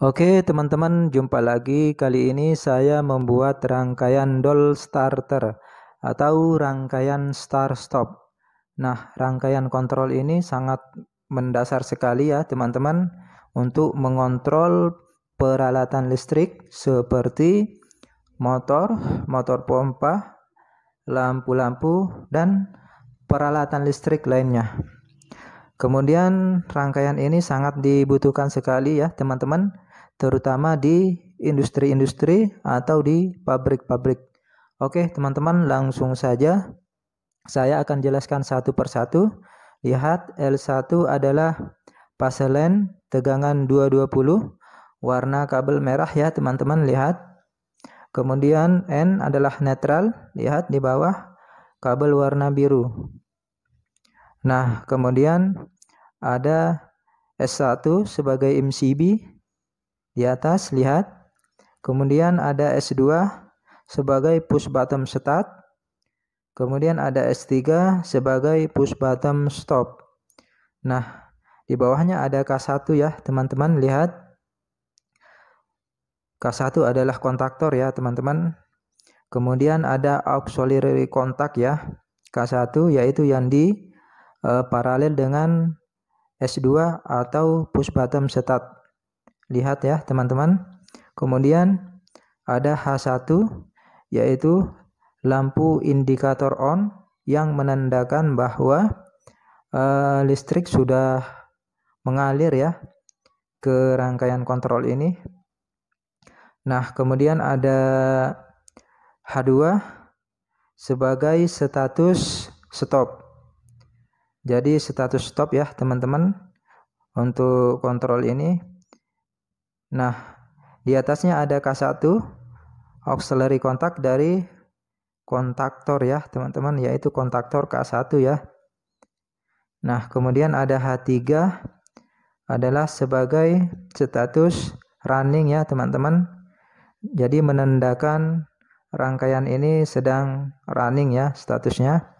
Oke teman-teman jumpa lagi kali ini saya membuat rangkaian doll starter atau rangkaian start stop. Nah rangkaian kontrol ini sangat mendasar sekali ya teman-teman untuk mengontrol peralatan listrik seperti motor, motor pompa, lampu-lampu, dan peralatan listrik lainnya. Kemudian rangkaian ini sangat dibutuhkan sekali ya teman-teman terutama di industri-industri atau di pabrik-pabrik. Oke, teman-teman, langsung saja saya akan jelaskan satu persatu. Lihat L1 adalah paselen tegangan 220 warna kabel merah ya teman-teman lihat. Kemudian N adalah netral, lihat di bawah kabel warna biru. Nah, kemudian ada S1 sebagai MCB di atas, lihat. Kemudian ada S2 sebagai push button start. Kemudian ada S3 sebagai push button stop. Nah, di bawahnya ada K1 ya, teman-teman lihat. K1 adalah kontaktor ya, teman-teman. Kemudian ada auxiliary kontak ya. K1 yaitu yang di e, paralel dengan S2 atau push button start. Lihat ya teman-teman. Kemudian ada H1 yaitu lampu indikator on yang menandakan bahwa uh, listrik sudah mengalir ya ke rangkaian kontrol ini. Nah, kemudian ada H2 sebagai status stop. Jadi status stop ya teman-teman untuk kontrol ini Nah, di atasnya ada K1 auxiliary kontak dari kontaktor ya, teman-teman, yaitu kontaktor K1 ya. Nah, kemudian ada H3 adalah sebagai status running ya, teman-teman. Jadi menandakan rangkaian ini sedang running ya statusnya.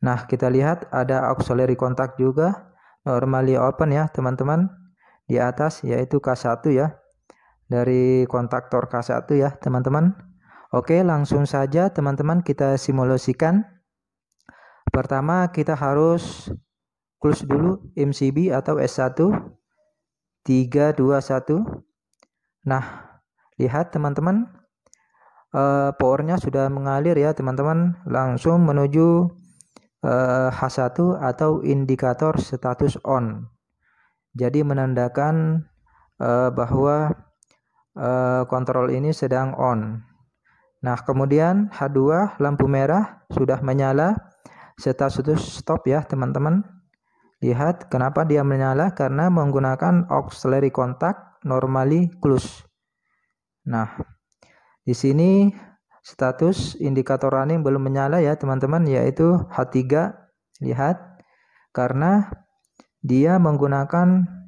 Nah, kita lihat ada auxiliary kontak juga normally open ya, teman-teman. Di atas yaitu K1 ya dari kontaktor K1 ya teman-teman. Oke langsung saja teman-teman kita simulasikan. Pertama kita harus close dulu MCB atau S1 1 Nah lihat teman-teman uh, powernya sudah mengalir ya teman-teman langsung menuju uh, eh, H1 atau indikator status on. Jadi menandakan uh, bahwa Eh, kontrol ini sedang on. Nah, kemudian H2 lampu merah sudah menyala. Status stop ya, teman-teman. Lihat kenapa dia menyala karena menggunakan auxiliary contact normally close. Nah, di sini status indikator running belum menyala ya, teman-teman, yaitu H3. Lihat karena dia menggunakan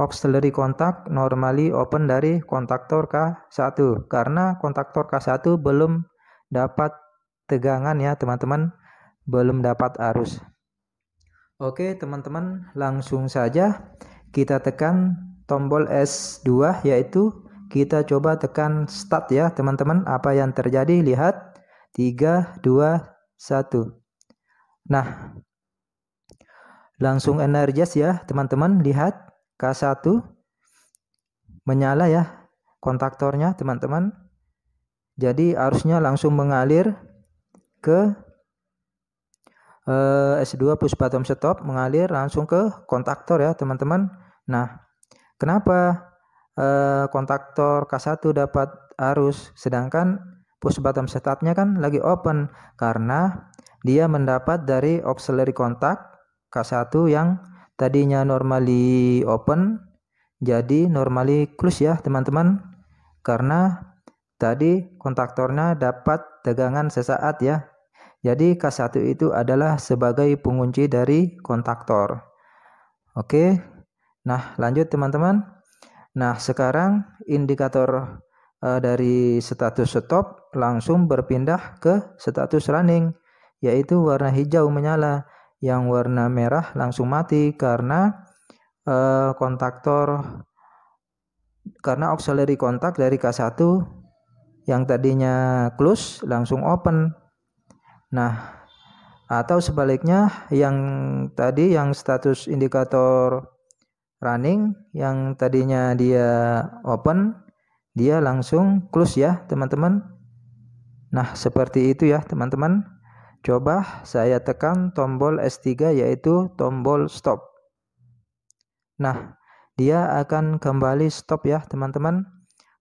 Auxiliary kontak normally open dari kontaktor K1 karena kontaktor K1 belum dapat tegangan ya teman-teman, belum dapat arus. Oke teman-teman, langsung saja kita tekan tombol S2 yaitu kita coba tekan start ya teman-teman. Apa yang terjadi? Lihat 3 2 1. Nah, langsung energis ya teman-teman, lihat K1 menyala ya kontaktornya teman-teman. Jadi arusnya langsung mengalir ke eh, S2 push button stop mengalir langsung ke kontaktor ya teman-teman. Nah, kenapa eh, kontaktor K1 dapat arus sedangkan push button setupnya kan lagi open karena dia mendapat dari auxiliary kontak K1 yang Tadinya normally open jadi normally close ya teman-teman. Karena tadi kontaktornya dapat tegangan sesaat ya. Jadi K1 itu adalah sebagai pengunci dari kontaktor. Oke. Nah, lanjut teman-teman. Nah, sekarang indikator uh, dari status stop langsung berpindah ke status running yaitu warna hijau menyala yang warna merah langsung mati karena eh, kontaktor karena auxiliary kontak dari K1 yang tadinya close langsung open. Nah, atau sebaliknya yang tadi yang status indikator running yang tadinya dia open dia langsung close ya, teman-teman. Nah, seperti itu ya, teman-teman. Coba saya tekan tombol S3 yaitu tombol stop. Nah, dia akan kembali stop ya teman-teman.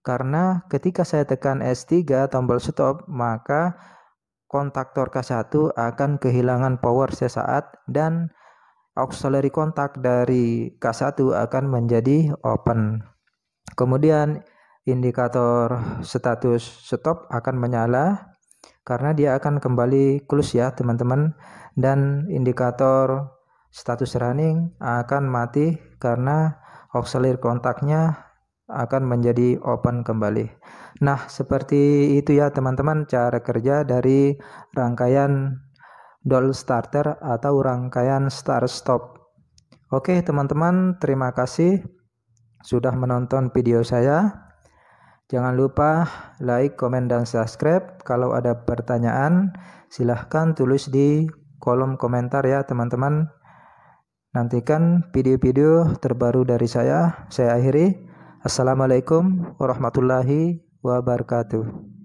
Karena ketika saya tekan S3 tombol stop, maka kontaktor K1 akan kehilangan power sesaat dan auxiliary kontak dari K1 akan menjadi open. Kemudian indikator status stop akan menyala karena dia akan kembali close ya teman-teman dan indikator status running akan mati karena auxiliary kontaknya akan menjadi open kembali. Nah, seperti itu ya teman-teman cara kerja dari rangkaian doll starter atau rangkaian start stop. Oke, teman-teman, terima kasih sudah menonton video saya. Jangan lupa like, komen, dan subscribe. Kalau ada pertanyaan, silahkan tulis di kolom komentar ya teman-teman. Nantikan video-video terbaru dari saya. Saya akhiri. Assalamualaikum warahmatullahi wabarakatuh.